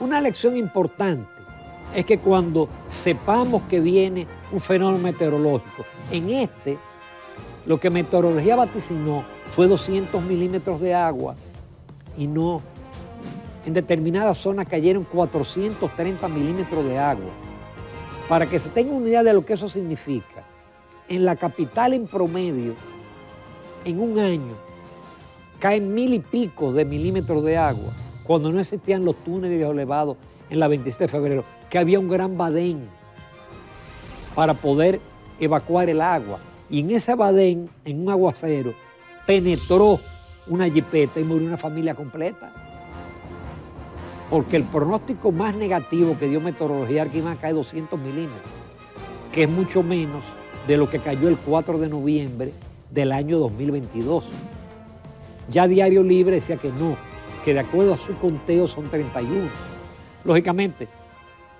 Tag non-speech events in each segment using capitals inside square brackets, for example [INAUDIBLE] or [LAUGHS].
Una lección importante es que cuando sepamos que viene un fenómeno meteorológico, en este, lo que meteorología vaticinó fue 200 milímetros de agua y no, en determinadas zonas cayeron 430 milímetros de agua. Para que se tenga una idea de lo que eso significa, en la capital en promedio, en un año, caen mil y pico de milímetros de agua cuando no existían los túneles elevados en la 27 de febrero, que había un gran badén para poder evacuar el agua. Y en ese badén, en un aguacero, penetró una jipeta y murió una familia completa. Porque el pronóstico más negativo que dio meteorología a es 200 milímetros, que es mucho menos de lo que cayó el 4 de noviembre del año 2022. Ya Diario Libre decía que no, que de acuerdo a su conteo son 31. Lógicamente,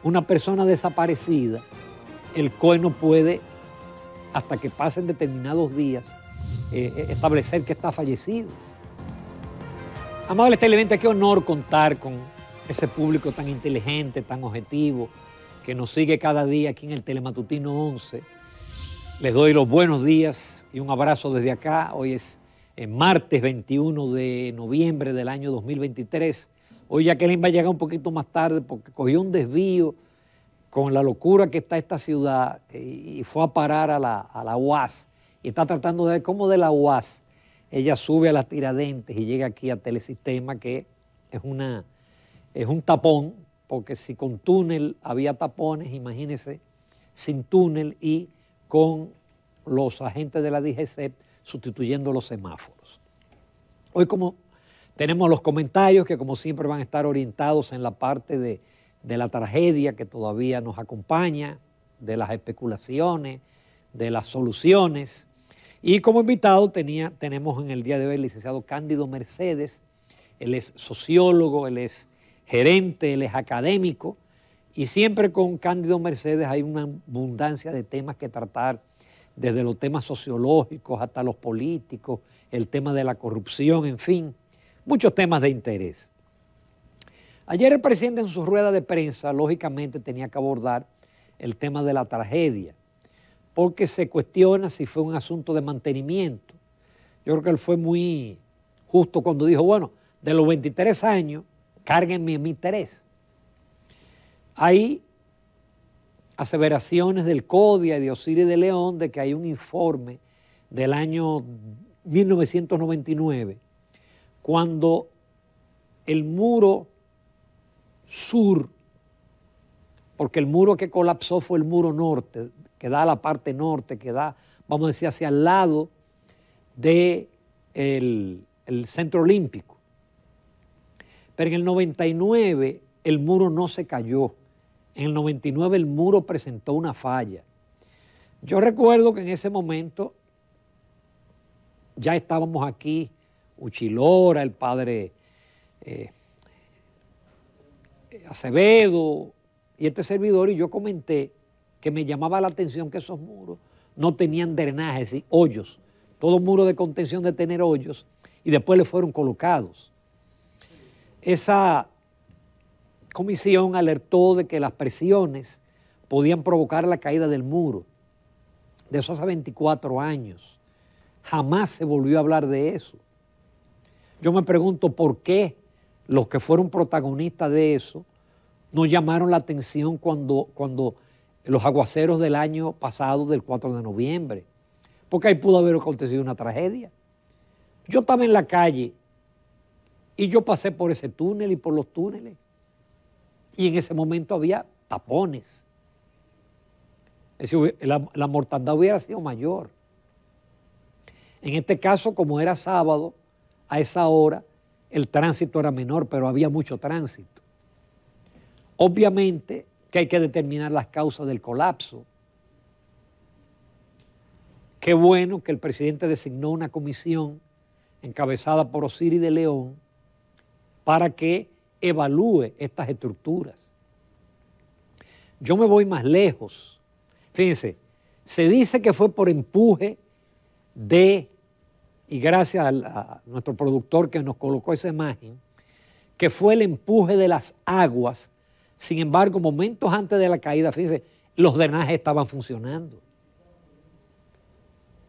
una persona desaparecida, el COE no puede, hasta que pasen determinados días, eh, eh, establecer que está fallecido. Amable televidente, este qué honor contar con ese público tan inteligente, tan objetivo, que nos sigue cada día aquí en el Telematutino 11. Les doy los buenos días y un abrazo desde acá. Hoy es en eh, martes 21 de noviembre del año 2023. Hoy Jacqueline va a llegar un poquito más tarde porque cogió un desvío con la locura que está esta ciudad eh, y fue a parar a la, a UAS y está tratando de ver cómo de la UAS ella sube a las tiradentes y llega aquí a Telesistema que es, una, es un tapón porque si con túnel había tapones, imagínense, sin túnel y con los agentes de la DGCEP, sustituyendo los semáforos. Hoy como tenemos los comentarios que como siempre van a estar orientados en la parte de, la tragedia que todavía nos acompaña, de las especulaciones, de las soluciones. Y como invitado tenía, tenemos en el día de hoy el licenciado Cándido Mercedes. Él es sociólogo, él es gerente, él es académico. Y siempre con Cándido Mercedes hay una abundancia de temas que tratar desde los temas sociológicos hasta los políticos, el tema de la corrupción, en fin, muchos temas de interés. Ayer el presidente en su rueda de prensa, lógicamente, tenía que abordar el tema de la tragedia, porque se cuestiona si fue un asunto de mantenimiento. Yo creo que él fue muy justo cuando dijo, bueno, de los 23 años, carguenme a mi tres. Ahí aseveraciones del CODIA y de Osiris de León de que hay un informe del año 1999, cuando el muro sur, porque el muro que colapsó fue el muro norte, que da a la parte norte, que da, vamos a decir, hacia el lado del de centro olímpico. Pero en el 99 el muro no se cayó. En el 99 el muro presentó una falla. Yo recuerdo que en ese momento ya estábamos aquí, Uchilora, el padre eh, Acevedo y este servidor, y yo comenté que me llamaba la atención que esos muros no tenían drenajes y hoyos. Todo muro de contención de tener hoyos y después le fueron colocados. Esa comisión alertó de que las presiones podían provocar la caída del muro. De eso hace 24 años. Jamás se volvió a hablar de eso. Yo me pregunto por qué los que fueron protagonistas de eso no llamaron la atención cuando, cuando los aguaceros del año pasado, del 4 de noviembre, porque ahí pudo haber acontecido una tragedia. Yo estaba en la calle y yo pasé por ese túnel y por los túneles. Y en ese momento había tapones. la, mortandad hubiera sido mayor. En este caso, como era sábado, a esa hora el tránsito era menor, pero había mucho tránsito. Obviamente que hay que determinar las causas del colapso. Qué bueno que el presidente designó una comisión encabezada por Osiris de León para que evalúe estas estructuras. Yo me voy más lejos. Fíjense, se dice que fue por empuje de, y gracias a, nuestro productor que nos colocó esa imagen, que fue el empuje de las aguas. Sin embargo, momentos antes de la caída, fíjense, los drenajes estaban funcionando.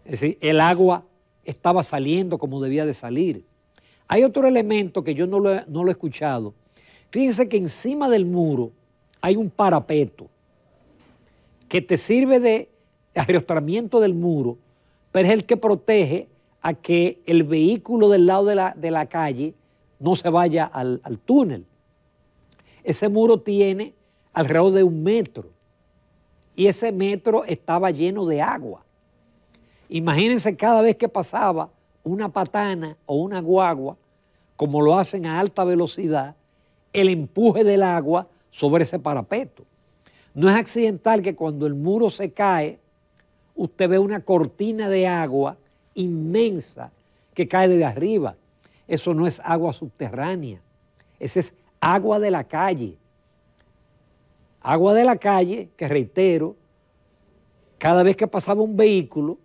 Es decir, el agua estaba saliendo como debía de salir. Hay otro elemento que yo no no lo he escuchado, Fíjense que encima del muro hay un parapeto que te sirve de aerostramiento del muro, pero es el que protege a que el vehículo del lado de la, calle no se vaya al túnel. Ese muro tiene alrededor de un metro y ese metro estaba lleno de agua. Imagínense cada vez que pasaba una patana o una guagua, como lo hacen a alta velocidad, el empuje del agua sobre ese parapeto. No es accidental que cuando el muro se cae, usted ve una cortina de agua inmensa que cae desde arriba. Eso no es agua subterránea, esa es agua de la calle. Agua de la calle, que reitero, cada vez que pasaba un vehículo,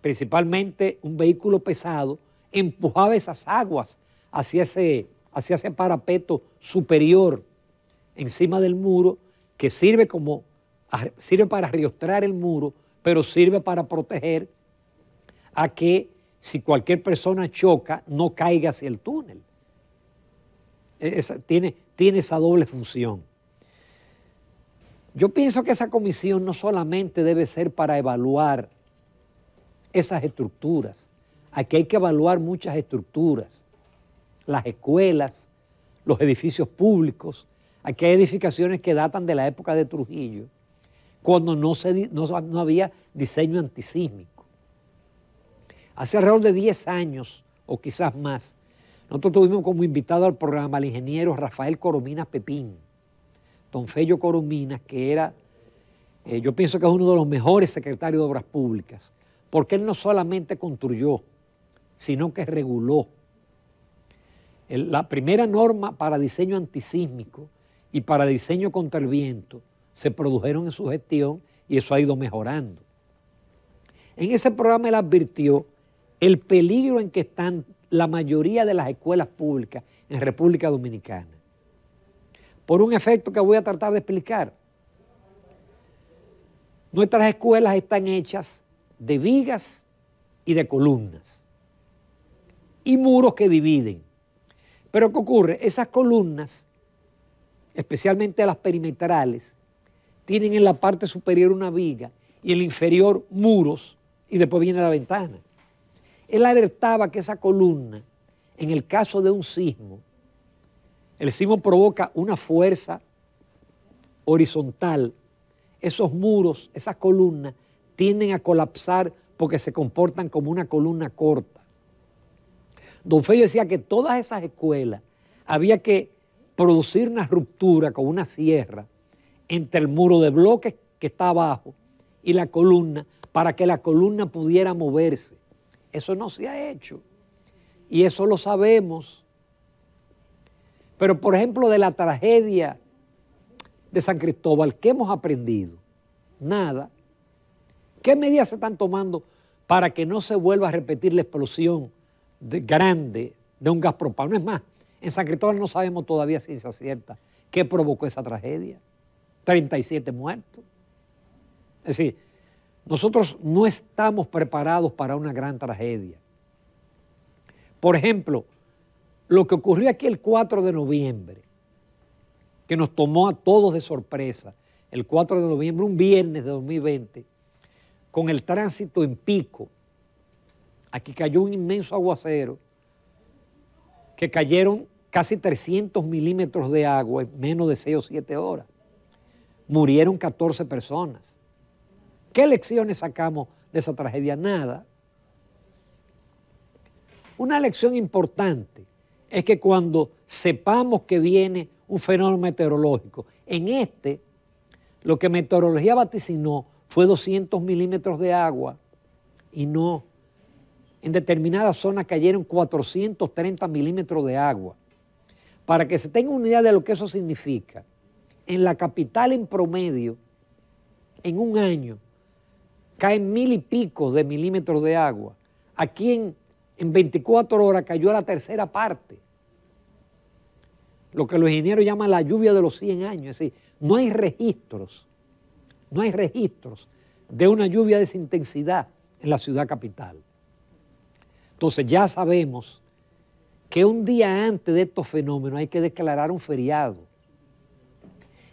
principalmente un vehículo pesado, empujaba esas aguas hacia ese hacia ese parapeto superior encima del muro que sirve como sirve para riostrar el muro, pero sirve para proteger a que si cualquier persona choca no caiga hacia el túnel. E, tiene, tiene esa doble función. Yo pienso que esa comisión no solamente debe ser para evaluar esas estructuras, aquí hay que evaluar muchas estructuras las escuelas, los edificios públicos. Aquí hay edificaciones que datan de la época de Trujillo, cuando no, se, no, había diseño antisísmico. Hace alrededor de 10 años, o quizás más, nosotros tuvimos como invitado al programa al ingeniero Rafael Corominas Pepín, don Fello Corominas, que era, eh, yo pienso que es uno de los mejores secretarios de Obras Públicas, porque él no solamente construyó, sino que reguló la primera norma para diseño antisísmico y para diseño contra el viento se produjeron en su gestión y eso ha ido mejorando. En ese programa él advirtió el peligro en que están la mayoría de las escuelas públicas en República Dominicana, por un efecto que voy a tratar de explicar. Nuestras escuelas están hechas de vigas y de columnas y muros que dividen. Pero ¿qué ocurre? Esas columnas, especialmente las perimetrales, tienen en la parte superior una viga y en la inferior muros y después viene la ventana. Él alertaba que esa columna, en el caso de un sismo, el sismo provoca una fuerza horizontal. Esos muros, esas columnas, tienden a colapsar porque se comportan como una columna corta. Don Fello decía que todas esas escuelas había que producir una ruptura con una sierra entre el muro de bloques que está abajo y la columna para que la columna pudiera moverse. Eso no se ha hecho y eso lo sabemos. Pero por ejemplo de la tragedia de San Cristóbal, ¿qué hemos aprendido? Nada. ¿Qué medidas se están tomando para que no se vuelva a repetir la explosión de, grande de un gas propano. Es más, en San Cristóbal no sabemos todavía ciencia cierta qué provocó esa tragedia. 37 muertos. Es decir, nosotros no estamos preparados para una gran tragedia. Por ejemplo, lo que ocurrió aquí el 4 de noviembre, que nos tomó a todos de sorpresa, el 4 de noviembre, un viernes de 2020, con el tránsito en pico, Aquí cayó un inmenso aguacero que cayeron casi 300 milímetros de agua en menos de 6 o 7 horas. Murieron 14 personas. ¿Qué lecciones sacamos de esa tragedia? Nada. Una lección importante es que cuando sepamos que viene un fenómeno meteorológico, en este lo que meteorología vaticinó fue 200 milímetros de agua y no en determinadas zonas cayeron 430 milímetros de agua. Para que se tenga una idea de lo que eso significa, en la capital en promedio, en un año, caen mil y pico de milímetros de agua. Aquí en, en 24 horas cayó la tercera parte. Lo que los ingenieros llaman la lluvia de los 100 años. Es decir, no hay registros, no hay registros de una lluvia de esa intensidad en la ciudad capital. Entonces ya sabemos que un día antes de estos fenómenos hay que declarar un feriado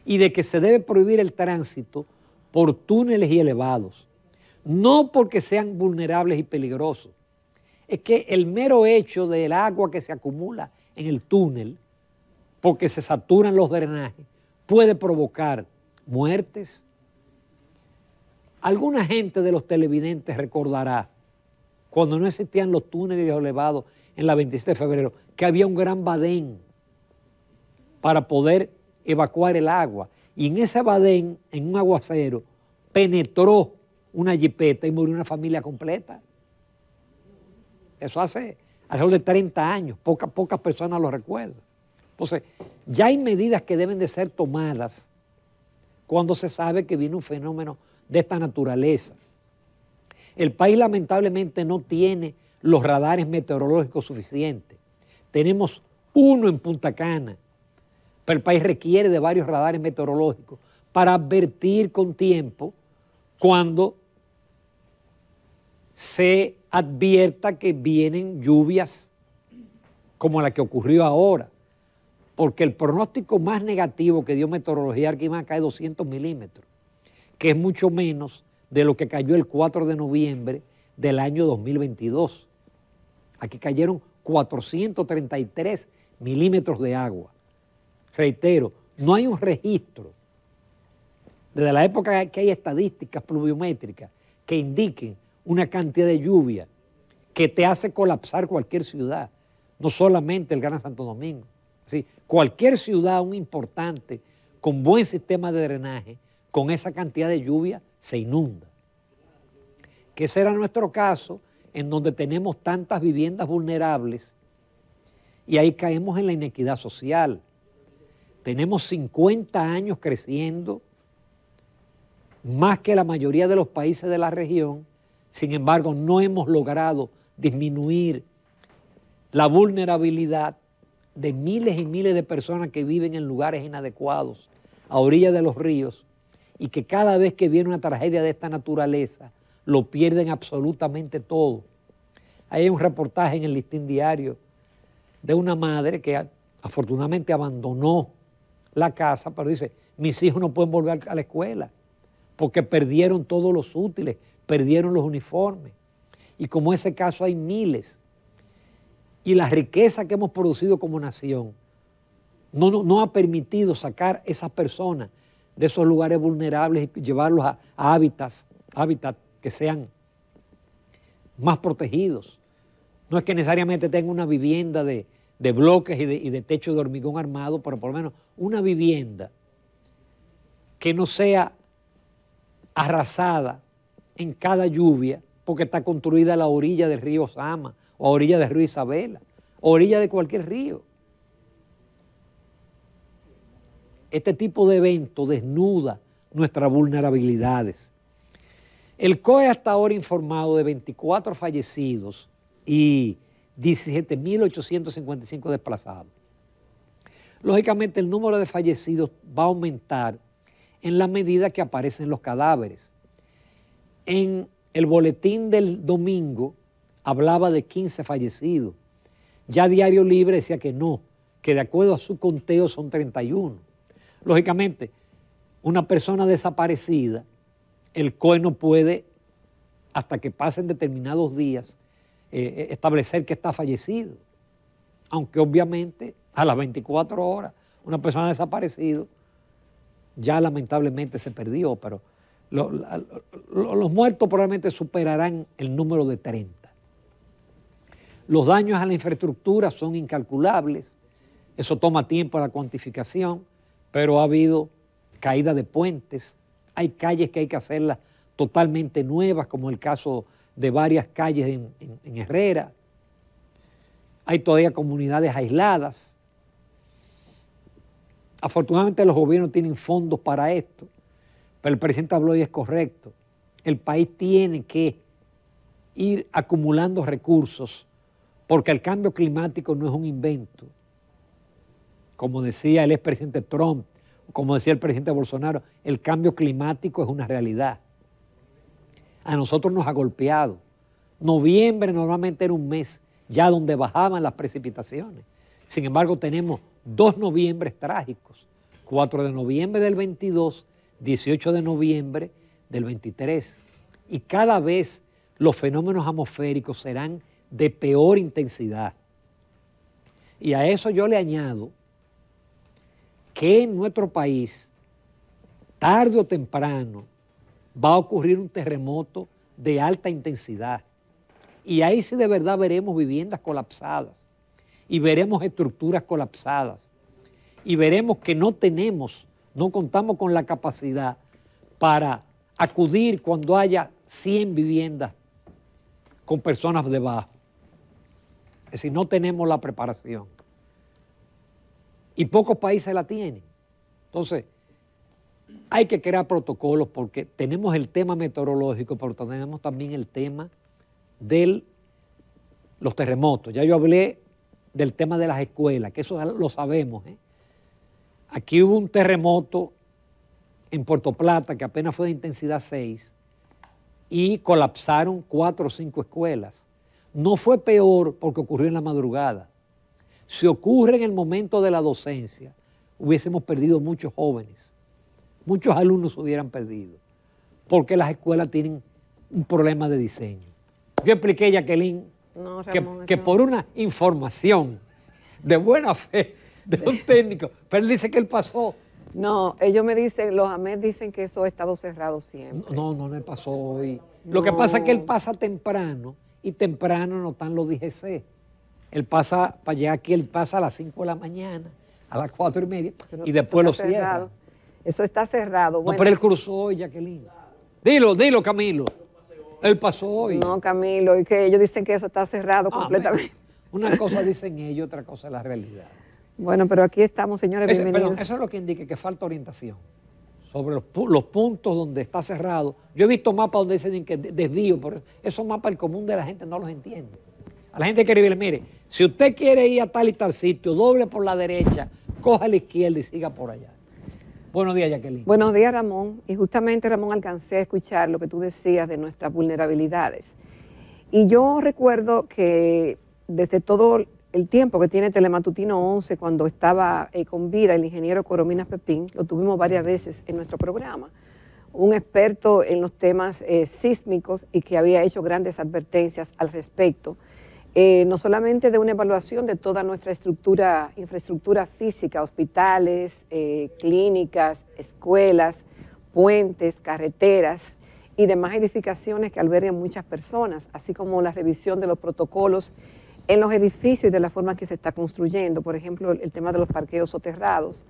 y de que se debe prohibir el tránsito por túneles y elevados, no porque sean vulnerables y peligrosos, es que el mero hecho del agua que se acumula en el túnel, porque se saturan los drenajes, puede provocar muertes. Alguna gente de los televidentes recordará cuando no existían los túneles elevados en la 27 de febrero, que había un gran badén para poder evacuar el agua. Y en ese badén, en un aguacero, penetró una jipeta y murió una familia completa. Eso hace alrededor de 30 años, pocas pocas personas lo recuerdan. Entonces, ya hay medidas que deben de ser tomadas cuando se sabe que viene un fenómeno de esta naturaleza. El país lamentablemente no tiene los radares meteorológicos suficientes. Tenemos uno en Punta Cana, pero el país requiere de varios radares meteorológicos para advertir con tiempo cuando se advierta que vienen lluvias como la que ocurrió ahora, porque el pronóstico más negativo que dio Meteorología a es 200 milímetros, que es mucho menos de lo que cayó el 4 de noviembre del año 2022. Aquí cayeron 433 milímetros de agua. Reitero, no hay un registro desde la época que hay estadísticas pluviométricas que indiquen una cantidad de lluvia que te hace colapsar cualquier ciudad, no solamente el Gran Santo Domingo. ¿sí? Cualquier ciudad, un importante, con buen sistema de drenaje, con esa cantidad de lluvia, se inunda. ¿Qué será nuestro caso en donde tenemos tantas viviendas vulnerables y ahí caemos en la inequidad social. Tenemos 50 años creciendo, más que la mayoría de los países de la región, sin embargo no hemos logrado disminuir la vulnerabilidad de miles y miles de personas que viven en lugares inadecuados, a orillas de los ríos, y que cada vez que viene una tragedia de esta naturaleza lo pierden absolutamente todo. Hay un reportaje en el listín diario de una madre que afortunadamente abandonó la casa, pero dice, mis hijos no pueden volver a la escuela porque perdieron todos los útiles, perdieron los uniformes. Y como ese caso hay miles. Y la riqueza que hemos producido como nación no, no, ha permitido sacar esas personas de esos lugares vulnerables y llevarlos a, hábitats, que sean más protegidos. No es que necesariamente tenga una vivienda de, bloques y de, techo de hormigón armado, pero por lo menos una vivienda que no sea arrasada en cada lluvia porque está construida a la orilla del río Sama o a orilla del río Isabela, o a orilla de cualquier río. Este tipo de evento desnuda nuestras vulnerabilidades. El COE hasta ahora informado de 24 fallecidos y 17.855 desplazados. Lógicamente el número de fallecidos va a aumentar en la medida que aparecen los cadáveres. En el boletín del domingo hablaba de 15 fallecidos. Ya Diario Libre decía que no, que de acuerdo a su conteo son 31. Lógicamente, una persona desaparecida, el COE no puede, hasta que pasen determinados días, eh, eh, establecer que está fallecido. Aunque obviamente a las 24 horas una persona desaparecida ya lamentablemente se perdió, pero los muertos probablemente superarán el número de 30. Los daños a la infraestructura son incalculables, eso toma tiempo a la cuantificación pero ha habido caída de puentes, hay calles que hay que hacerlas totalmente nuevas, como el caso de varias calles en, Herrera, hay todavía comunidades aisladas. Afortunadamente los gobiernos tienen fondos para esto, pero el presidente habló y es correcto. El país tiene que ir acumulando recursos porque el cambio climático no es un invento como decía el expresidente Trump, como decía el presidente Bolsonaro, el cambio climático es una realidad. A nosotros nos ha golpeado. Noviembre normalmente era un mes ya donde bajaban las precipitaciones. Sin embargo, tenemos dos noviembres trágicos. 4 de noviembre del 22, 18 de noviembre del 23. Y cada vez los fenómenos atmosféricos serán de peor intensidad. Y a eso yo le añado que en nuestro país, tarde o temprano, va a ocurrir un terremoto de alta intensidad. Y ahí sí de verdad veremos viviendas colapsadas y veremos estructuras colapsadas y veremos que no tenemos, no contamos con la capacidad para acudir cuando haya 100 viviendas con personas debajo. Es decir, no tenemos la preparación y pocos países la tienen. Entonces, hay que crear protocolos porque tenemos el tema meteorológico, pero tenemos también el tema de los terremotos. Ya yo hablé del tema de las escuelas, que eso lo sabemos. ¿eh? Aquí hubo un terremoto en Puerto Plata que apenas fue de intensidad 6 y colapsaron cuatro o cinco escuelas. No fue peor porque ocurrió en la madrugada. Si ocurre en el momento de la docencia, hubiésemos perdido muchos jóvenes, muchos alumnos hubieran perdido, porque las escuelas tienen un problema de diseño. Yo expliqué, Jacqueline, que, por una información de buena fe de un [LAUGHS] técnico, pero él dice que él pasó. No, ellos me dicen, los AMED dicen que eso ha estado cerrado siempre. No, no, no, pasó hoy. Lo que pasa es que él pasa temprano y temprano no están los DGC él pasa, para llegar aquí, él pasa a las 5 de la mañana, a las 4 y media, y después lo cierra. Eso está cerrado. No, pero él cruzó hoy, Jacqueline. Dilo, dilo, Camilo. Él pasó hoy. No, Camilo, y que ellos dicen que eso está cerrado ah, completamente. Una cosa dicen ellos, otra cosa es la realidad. Bueno, pero aquí estamos, señores, eso es lo que indica que falta orientación sobre los, puntos donde está cerrado. Yo he visto mapas donde dicen que desvío, pero esos mapas el común de la gente no los entiende a la gente que vive, mire, si usted quiere ir a tal y tal sitio, doble por la derecha, coja la izquierda y siga por allá. Buenos días, Jacqueline. Buenos días, Ramón. Y justamente, Ramón, alcancé a escuchar lo que tú decías de nuestras vulnerabilidades. Y yo recuerdo que desde todo el tiempo que tiene Telematutino 11, cuando estaba eh, con vida el ingeniero Corominas Pepín, lo tuvimos varias veces en nuestro programa, un experto en los temas eh, sísmicos y que había hecho grandes advertencias al respecto eh, no solamente de una evaluación de toda nuestra estructura, infraestructura física, hospitales, eh, clínicas, escuelas, puentes, carreteras y demás edificaciones que albergan muchas personas, así como la revisión de los protocolos en los edificios y de la forma que se está construyendo, por ejemplo, el tema de los parqueos soterrados,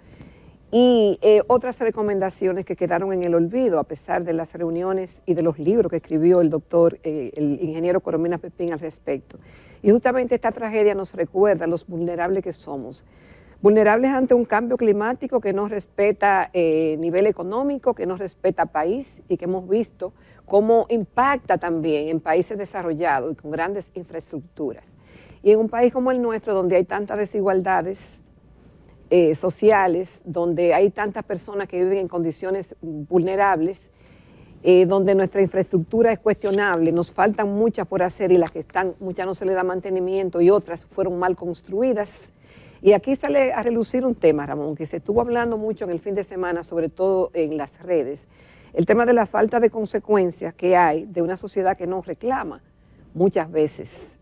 y eh, otras recomendaciones que quedaron en el olvido a pesar de las reuniones y de los libros que escribió el doctor, eh, el ingeniero Coromina Pepín al respecto. Y justamente esta tragedia nos recuerda los vulnerables que somos. Vulnerables ante un cambio climático que no respeta eh, nivel económico, que no respeta país y que hemos visto cómo impacta también en países desarrollados y con grandes infraestructuras. Y en un país como el nuestro, donde hay tantas desigualdades, eh, sociales, donde hay tantas personas que viven en condiciones vulnerables, eh, donde nuestra infraestructura es cuestionable, nos faltan muchas por hacer y las que están, muchas no se le da mantenimiento y otras fueron mal construidas. Y aquí sale a relucir un tema, Ramón, que se estuvo hablando mucho en el fin de semana, sobre todo en las redes, el tema de la falta de consecuencias que hay de una sociedad que no reclama muchas veces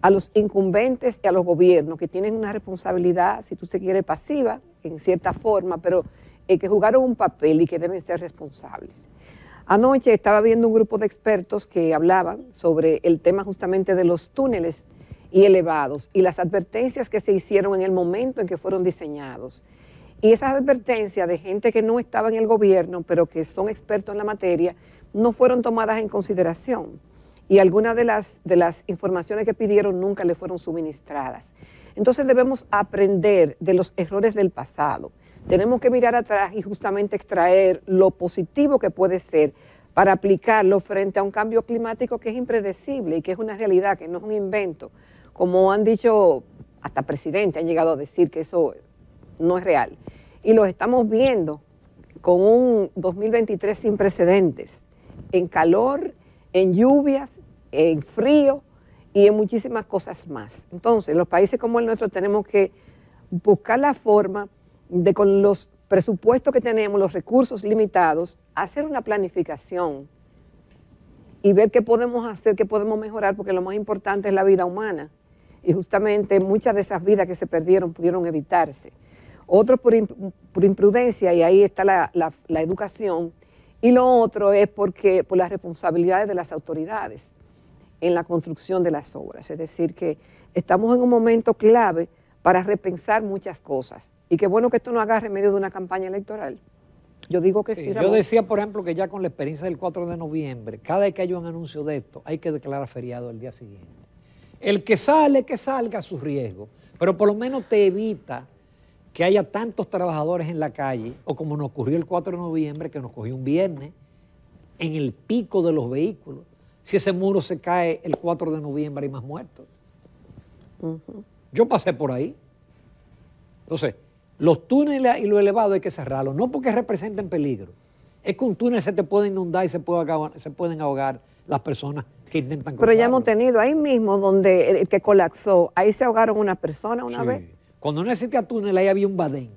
a los incumbentes y a los gobiernos que tienen una responsabilidad, si tú se quiere, pasiva, en cierta forma, pero eh, que jugaron un papel y que deben ser responsables. Anoche estaba viendo un grupo de expertos que hablaban sobre el tema justamente de los túneles y elevados y las advertencias que se hicieron en el momento en que fueron diseñados. Y esas advertencias de gente que no estaba en el gobierno, pero que son expertos en la materia, no fueron tomadas en consideración y algunas de las, de las informaciones que pidieron nunca le fueron suministradas. Entonces debemos aprender de los errores del pasado. Tenemos que mirar atrás y justamente extraer lo positivo que puede ser para aplicarlo frente a un cambio climático que es impredecible y que es una realidad, que no es un invento. Como han dicho hasta presidentes, han llegado a decir que eso no es real. Y lo estamos viendo con un 2023 sin precedentes, en calor, en lluvias, en frío y en muchísimas cosas más. Entonces, los países como el nuestro tenemos que buscar la forma de con los presupuestos que tenemos, los recursos limitados, hacer una planificación y ver qué podemos hacer, qué podemos mejorar, porque lo más importante es la vida humana. Y justamente muchas de esas vidas que se perdieron pudieron evitarse. Otros por, imprudencia, y ahí está la, la educación, y lo otro es porque por las responsabilidades de las autoridades en la construcción de las obras. Es decir, que estamos en un momento clave para repensar muchas cosas. Y qué bueno que esto no agarre en medio de una campaña electoral. Yo digo que sí. yo decía, por ejemplo, que ya con la experiencia del 4 de noviembre, cada vez que hay un anuncio de esto, hay que declarar feriado el día siguiente. El que sale, que salga a su riesgo, pero por lo menos te evita que haya tantos trabajadores en la calle, o como nos ocurrió el 4 de noviembre, que nos cogió un viernes, en el pico de los vehículos. Si ese muro se cae el 4 de noviembre hay más muertos. Yo pasé por ahí. Entonces, los túneles y lo elevado hay que cerrarlo, no porque representen peligro. Es que un túnel se te puede inundar y se, puede pueden ahogar las personas que intentan Pero ya hemos tenido ahí mismo donde el eh, que colapsó, ahí se ahogaron una, persona una vez. Cuando no existía túnel, ahí había un badén.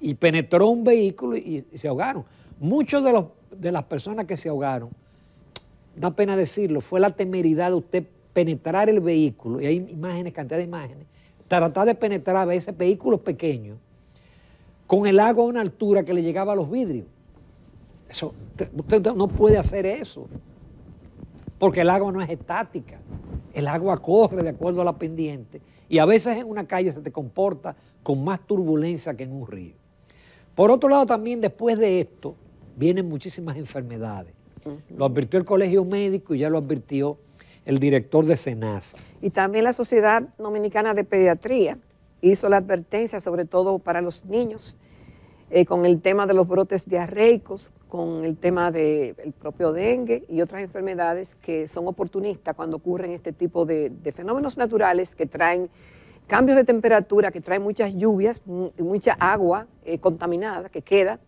Y penetró un vehículo y, se ahogaron. Muchos de, las personas que se ahogaron, da pena decirlo, fue la temeridad de usted penetrar el vehículo, y hay imágenes, cantidad de imágenes, tratar de penetrar a veces vehículos pequeños con el agua a una altura que le llegaba a los vidrios. Eso, usted no puede hacer eso, porque el agua no es estática, el agua corre de acuerdo a la pendiente y a veces en una calle se te comporta con más turbulencia que en un río. Por otro lado, también después de esto vienen muchísimas enfermedades. Lo advirtió el colegio médico y ya lo advirtió el director de SENASA. Y también la Sociedad Dominicana de Pediatría hizo la advertencia, sobre todo para los niños, eh, con el tema de los brotes diarreicos, con el tema del propio dengue y otras enfermedades que son oportunistas cuando ocurren este tipo de, fenómenos naturales que traen cambios de temperatura, que traen muchas lluvias, mucha agua eh, contaminada que queda,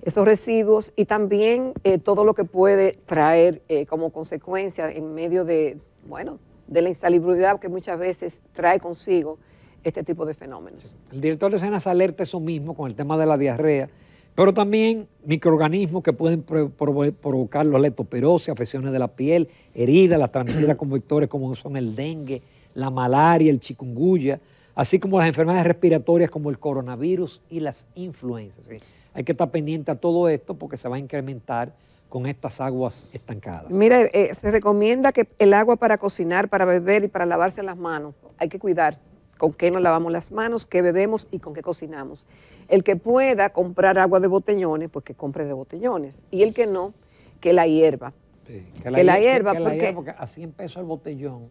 esos residuos y también eh, todo lo que puede traer como consecuencia en medio de, bueno, de la insalubridad que muchas veces trae consigo este tipo de fenómenos. El director de escenas alerta eso mismo con el tema de la diarrea, pero también microorganismos que pueden provocar los letoperosis, afecciones de la piel, heridas, las transmitidas con vectores como son el dengue, la malaria, el chikungunya, así como las enfermedades respiratorias como el coronavirus y las influencias. Hay que estar pendiente a todo esto porque se va a incrementar con estas aguas estancadas. Mira, eh, se recomienda que el agua para cocinar, para beber y para lavarse las manos, hay que cuidar con qué nos lavamos las manos, qué bebemos y con qué cocinamos. El que pueda comprar agua de botellones, pues que compre de botellones. Y el que no, que la hierba. que, la, hierba, porque, a 100 pesos el botellón,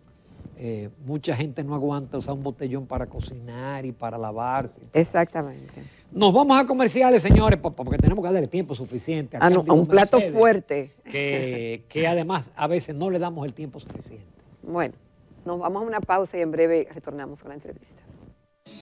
eh, mucha gente no aguanta usar un botellón para cocinar y para lavarse. Exactamente. Nos vamos a comerciales, señores, porque tenemos que darle tiempo suficiente. Ah, a, un plato fuerte. que además a veces no le damos el tiempo suficiente. Bueno. Nos vamos a una pausa y en breve retornamos con la entrevista.